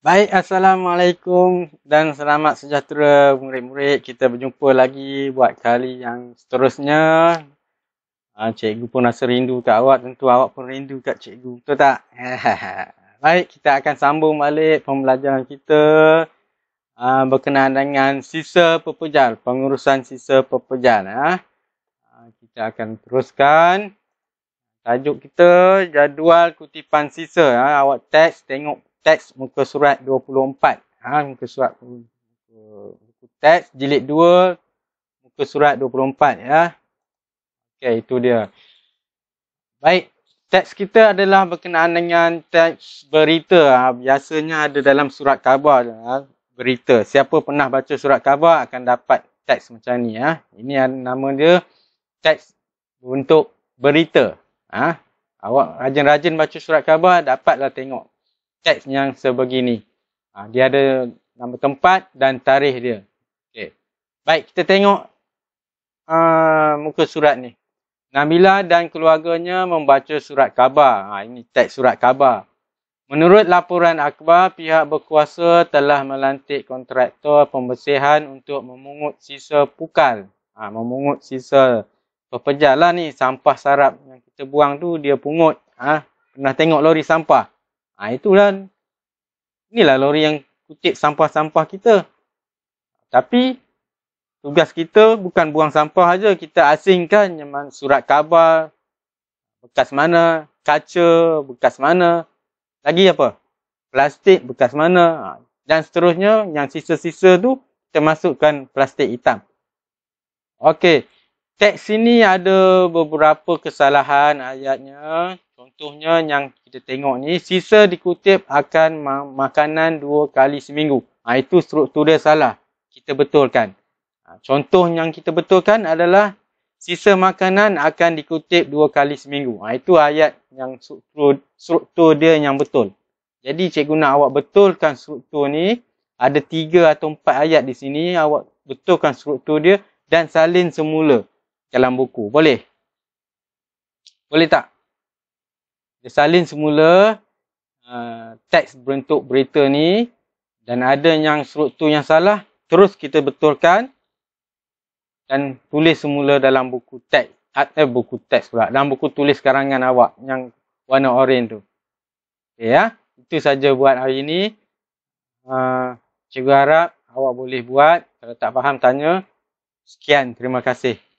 Baik, Assalamualaikum dan selamat sejahtera murid-murid. Kita berjumpa lagi buat kali yang seterusnya. Ah, cikgu pun rasa rindu kat awak. Tentu awak pun rindu kat cikgu. Betul tak? Baik, kita akan sambung balik pembelajaran kita ah, berkenaan dengan sisa pepejal, pengurusan sisa pepejal. Ya. Ah, kita akan teruskan. Tajuk kita, jadual kutipan sisa. Ya. Awak teks, tengok teks muka surat 24. Ha, muka surat muka, teks jilid 2 muka surat 24 ya. Okey, itu dia. Baik, teks kita adalah berkenaan dengan teks berita. Ha, biasanya ada dalam surat khabar ha, berita. Siapa pernah baca surat khabar akan dapat teks macam ni ya. Ha. Ini nama dia teks untuk berita. Ha. Awak rajin-rajin baca surat khabar dapatlah tengok teks yang sebegini. Ha, dia ada nama tempat dan tarikh dia. Okay. Baik, kita tengok uh, muka surat ni. Nabila dan keluarganya membaca surat khabar. Ha, ini teks surat khabar. Menurut laporan akhbar, pihak berkuasa telah melantik kontraktor pembersihan untuk memungut sisa pukal. Ha, memungut sisa pepejal lah ni. Sampah sarap yang kita buang tu dia pungut. Ha, pernah tengok lori sampah. Ha, itulah. Kan. Inilah lori yang kutip sampah-sampah kita. Tapi, tugas kita bukan buang sampah saja. Kita asingkan surat khabar, bekas mana, kaca, bekas mana. Lagi apa? Plastik, bekas mana. Ha, dan seterusnya, yang sisa-sisa tu, kita masukkan plastik hitam. Okey. Teks ini ada beberapa kesalahan ayatnya. Contohnya yang kita tengok ni, sisa dikutip akan ma makanan dua kali seminggu. Ha, itu struktur dia salah. Kita betulkan. Ha, contoh yang kita betulkan adalah sisa makanan akan dikutip dua kali seminggu. Ha, itu ayat yang struktur, struktur dia yang betul. Jadi cikgu nak awak betulkan struktur ni. Ada tiga atau empat ayat di sini. Awak betulkan struktur dia dan salin semula dalam buku. Boleh? Boleh tak? dia salin semula uh, teks berbentuk berita ni dan ada yang struktur yang salah terus kita betulkan dan tulis semula dalam buku teks atau eh, buku teks pula dalam buku tulis karangan awak yang warna oren tu okay, ya itu saja buat hari ini uh, cikgu harap awak boleh buat kalau tak faham tanya sekian terima kasih